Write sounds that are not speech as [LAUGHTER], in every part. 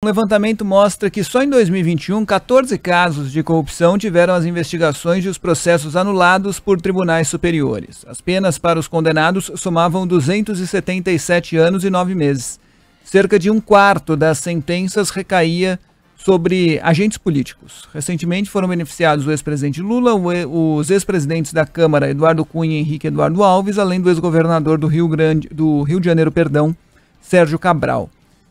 Um levantamento mostra que só em 2021, 14 casos de corrupção tiveram as investigações e os processos anulados por tribunais superiores. As penas para os condenados somavam 277 anos e 9 meses. Cerca de um quarto das sentenças recaía sobre agentes políticos. Recentemente foram beneficiados o ex-presidente Lula, os ex-presidentes da Câmara Eduardo Cunha e Henrique Eduardo Alves, além do ex-governador do Rio Grande do Rio de Janeiro, perdão, Sérgio Cabral.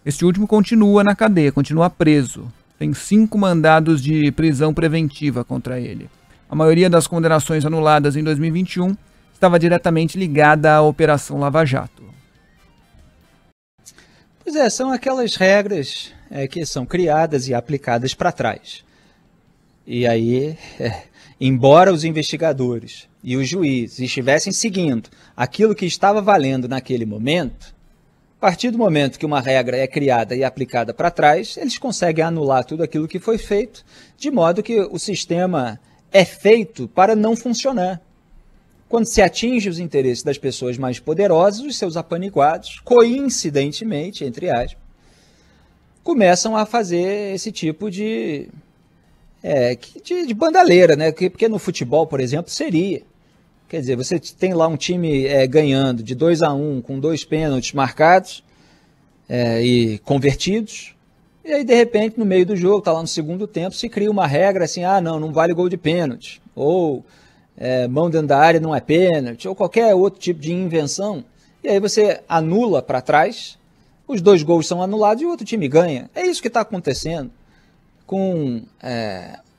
Este último continua na cadeia, continua preso. Tem cinco mandados de prisão preventiva contra ele. A maioria das condenações anuladas em 2021 estava diretamente ligada à Operação Lava Jato. Pois é, são aquelas regras é, que são criadas e aplicadas para trás. E aí, é, embora os investigadores e os juízes estivessem seguindo aquilo que estava valendo naquele momento, a partir do momento que uma regra é criada e aplicada para trás, eles conseguem anular tudo aquilo que foi feito, de modo que o sistema é feito para não funcionar. Quando se atinge os interesses das pessoas mais poderosas, os seus apaniguados, coincidentemente, entre aspas, começam a fazer esse tipo de, é, de, de bandaleira, né? porque no futebol, por exemplo, seria. Quer dizer, você tem lá um time é, ganhando de 2 a 1 um, com dois pênaltis marcados é, e convertidos. E aí, de repente, no meio do jogo, está lá no segundo tempo, se cria uma regra assim: ah, não, não vale gol de pênalti. Ou é, mão dentro da área não é pênalti. Ou qualquer outro tipo de invenção. E aí você anula para trás, os dois gols são anulados e o outro time ganha. É isso que está acontecendo com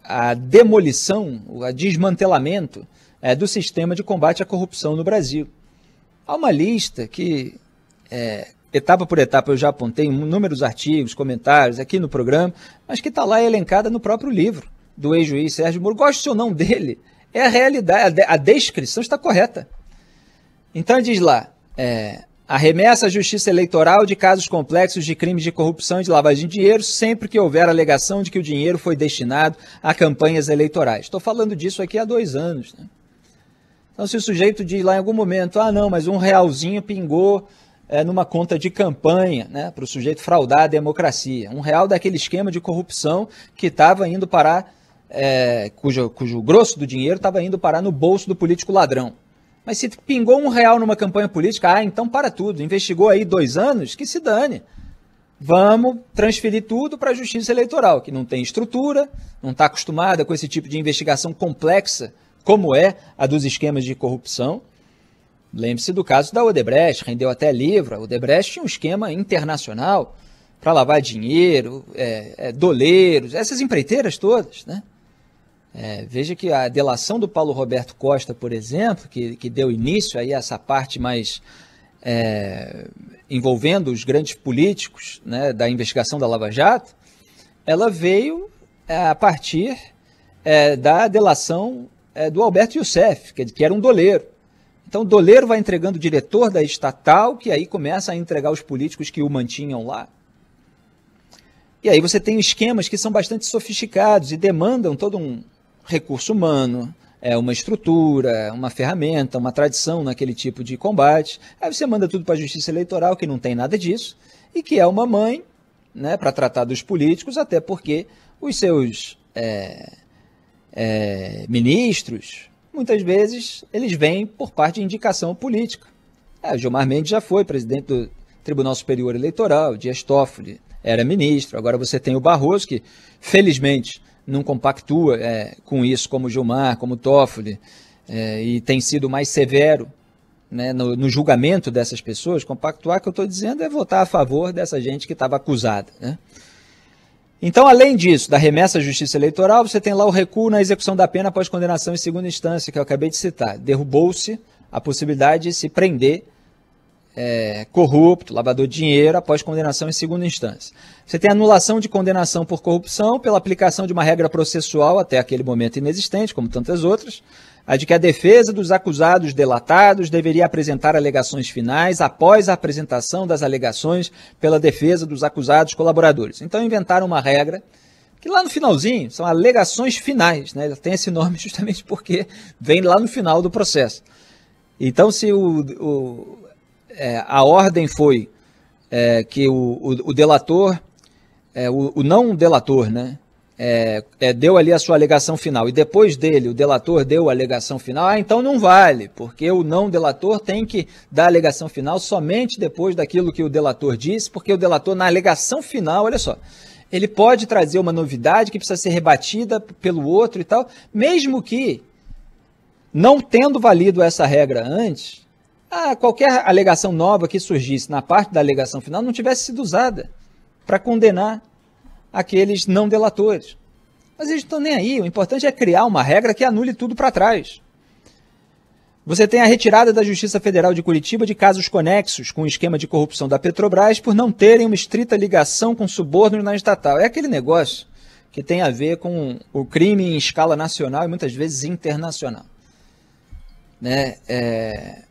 a demolição, o desmantelamento é, do sistema de combate à corrupção no Brasil. Há uma lista que, é, etapa por etapa, eu já apontei inúmeros artigos, comentários aqui no programa, mas que está lá elencada no próprio livro do ex-juiz Sérgio Moro. Goste ou não dele, é a realidade, a, descrição está correta. Então diz lá, é, arremessa à justiça eleitoral de casos complexos de crimes de corrupção e de lavagem de dinheiro sempre que houver alegação de que o dinheiro foi destinado a campanhas eleitorais. Estou falando disso aqui há dois anos. Né? Então, se o sujeito diz lá em algum momento, ah, não, mas um realzinho pingou é, numa conta de campanha né, para o sujeito fraudar a democracia. Um real daquele esquema de corrupção que estava indo parar, é, cujo, cujo grosso do dinheiro estava indo parar no bolso do político ladrão. Mas se pingou um real numa campanha política, ah, então para tudo. Investigou aí dois anos, que se dane. Vamos transferir tudo para a justiça eleitoral, que não tem estrutura, não está acostumada com esse tipo de investigação complexa como é a dos esquemas de corrupção. Lembre-se do caso da Odebrecht, rendeu até livro. A Odebrecht tinha um esquema internacional para lavar dinheiro, é, é, doleiros, essas empreiteiras todas. Né? É, veja que a delação do Paulo Roberto Costa, por exemplo, que, que deu início aí a essa parte mais é, envolvendo os grandes políticos né, da investigação da Lava Jato, ela veio é, a partir é, da delação é, do Alberto Youssef, que, é que era um doleiro. Então, o doleiro vai entregando o diretor da estatal, que aí começa a entregar os políticos que o mantinham lá. E aí você tem esquemas que são bastante sofisticados e demandam todo um recurso humano, é, uma estrutura, uma ferramenta, uma tradição naquele tipo de combate. Aí você manda tudo para a Justiça Eleitoral, que não tem nada disso, e que é uma mãe né, para tratar dos políticos, até porque os seus. É, é, ministros, muitas vezes eles vêm por parte de indicação política. É, Gilmar Mendes já foi presidente do Tribunal Superior Eleitoral, Dias Toffoli era ministro, agora você tem o Barroso, que felizmente não compactua é, com isso, como Gilmar, como Toffoli, é, e tem sido mais severo né, no, no, julgamento dessas pessoas. Compactuar, que eu estou dizendo, é votar a favor dessa gente que estava acusada. Né? Então, além disso, da remessa à Justiça Eleitoral, você tem lá o recuo na execução da pena após condenação em segunda instância, que eu acabei de citar. Derrubou-se a possibilidade de se prender é, corrupto, lavador de dinheiro, após condenação em segunda instância. Você tem anulação de condenação por corrupção pela aplicação de uma regra processual até aquele momento inexistente, como tantas outras, a de que a defesa dos acusados delatados deveria apresentar alegações finais após a apresentação das alegações pela defesa dos acusados colaboradores. Então inventaram uma regra que lá no finalzinho são alegações finais, né? tem esse nome [LAUGHS] justamente porque vem lá no final do processo. Então, se o, o, é, a ordem foi é, que o, o delator, é, o, não delator, né? é, é, deu ali a sua alegação final e depois dele o delator deu a alegação final, ah, então não vale, porque o não delator tem que dar a alegação final somente depois daquilo que o delator disse, porque o delator na alegação final, olha só, ele pode trazer uma novidade que precisa ser rebatida pelo outro e tal, mesmo que não tendo valido essa regra antes, ah, qualquer alegação nova que surgisse na parte da alegação final não tivesse sido usada para condenar aqueles não delatores. Mas eles não estão nem aí. O importante é criar uma regra que anule tudo para trás. Você tem a retirada da Justiça Federal de Curitiba de casos conexos com o esquema de corrupção da Petrobras por não terem uma estrita ligação com subornos na estatal. É aquele negócio que tem a ver com o crime em escala nacional e muitas vezes internacional. Né? É...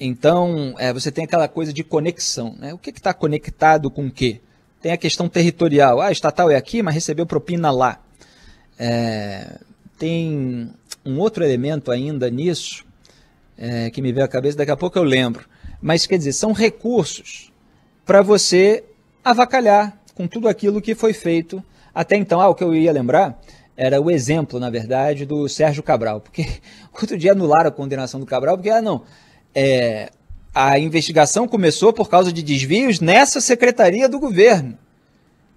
Então, é, você tem aquela coisa de conexão. Né? O que está conectado com o quê? Tem a questão territorial. Ah, estatal é aqui, mas recebeu propina lá. É, tem um outro elemento ainda nisso é, que me veio à cabeça, daqui a pouco eu lembro. Mas quer dizer, são recursos para você avacalhar com tudo aquilo que foi feito até então. Ah, o que eu ia lembrar era o exemplo, na verdade, do Sérgio Cabral, porque [LAUGHS] outro dia anularam a condenação do Cabral, porque, ah, não, é, a investigação começou por causa de desvios nessa secretaria do governo.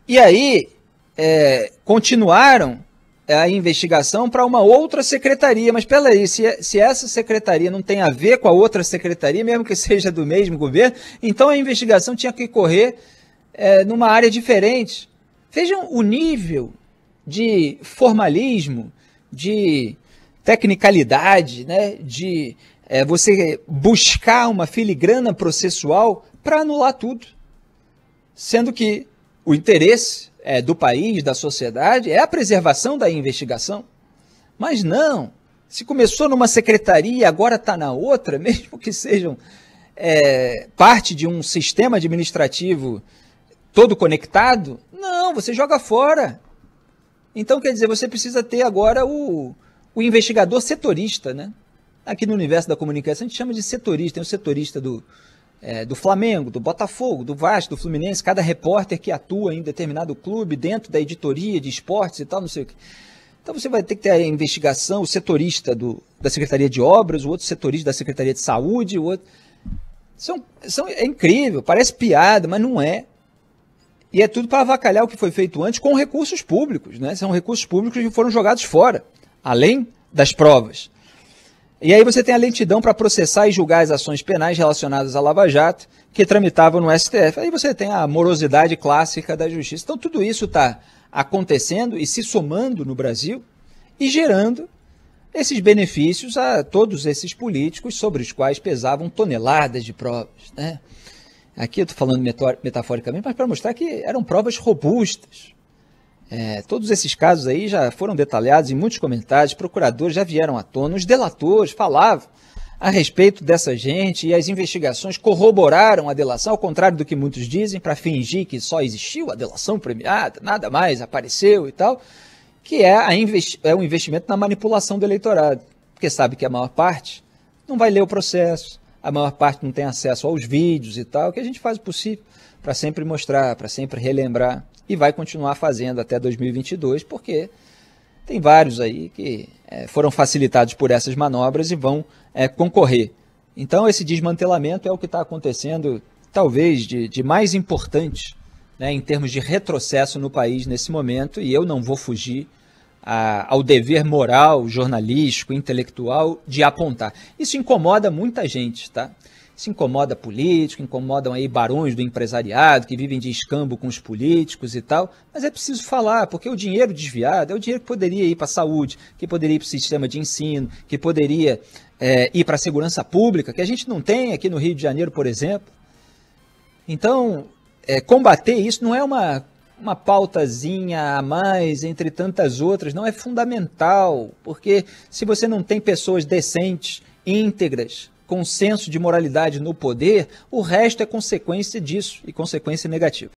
E aí é, continuaram é, a investigação para uma outra secretaria. Mas peraí, se, é, se essa secretaria não tem a ver com a outra secretaria, mesmo que [LAUGHS] seja do mesmo governo, então a investigação tinha que correr é, numa área diferente. Vejam o nível de formalismo, de tecnicalidade, né, de é, você buscar uma filigrana processual para anular tudo. Sendo que o interesse é, do país, da sociedade, é a preservação da investigação. Mas não. Se começou numa secretaria e agora está na outra, [LAUGHS] mesmo que sejam é, parte de um sistema administrativo todo conectado, não, você joga fora. Então, quer dizer, você precisa ter agora o, o investigador setorista, né? Aqui no universo da comunicação a gente chama de setorista, tem o setorista do, é, do Flamengo, do Botafogo, do Vasco, do Fluminense, cada repórter que atua em determinado clube, dentro da editoria de esportes e tal, não sei o quê. Então você vai ter que ter a investigação, o setorista do, da Secretaria de Obras, o outro setorista da Secretaria de Saúde, o outro. São, são, é incrível, parece piada, mas não é. E é tudo para avacalhar o que foi feito antes com recursos públicos, né? São recursos públicos que foram jogados fora, além das provas. E aí você tem a lentidão para processar e julgar as ações penais relacionadas à Lava Jato, que tramitavam no STF. Aí você tem a morosidade clássica da justiça. Então tudo isso está acontecendo e se somando no Brasil e gerando esses benefícios a todos esses políticos sobre os quais pesavam toneladas de provas. Né? Aqui eu estou falando metaforicamente, mas para mostrar que eram provas robustas. É, todos esses casos aí já foram detalhados em muitos comentários, procuradores já vieram à tona, os delatores falavam a respeito dessa gente e as investigações corroboraram a delação, ao contrário do que muitos dizem, para fingir que só existiu a delação premiada, nada mais apareceu e tal, que é, a é um investimento na manipulação do eleitorado, porque sabe que a maior parte não vai ler o processo, a maior parte não tem acesso aos vídeos e tal, que a gente faz o possível para sempre mostrar, para sempre relembrar e vai continuar fazendo até 2022, porque tem vários aí que é, foram facilitados por essas manobras e vão é, concorrer. Então, esse desmantelamento é o que está acontecendo, talvez, de, de mais importante né, em termos de retrocesso no país nesse momento, e eu não vou fugir a, ao dever moral, jornalístico, intelectual de apontar. Isso incomoda muita gente, tá? se incomoda político, incomodam aí barões do empresariado que vivem de escambo com os políticos e tal, mas é preciso falar, porque o dinheiro desviado é o dinheiro que poderia ir para a saúde, que poderia ir para o sistema de ensino, que poderia é, ir para a segurança pública, que a gente não tem aqui no Rio de Janeiro, por exemplo. Então, é, combater isso não é uma, uma pautazinha a mais entre tantas outras, não é fundamental, porque se você não tem pessoas decentes, íntegras, com senso de moralidade no poder, o resto é consequência disso e consequência negativa.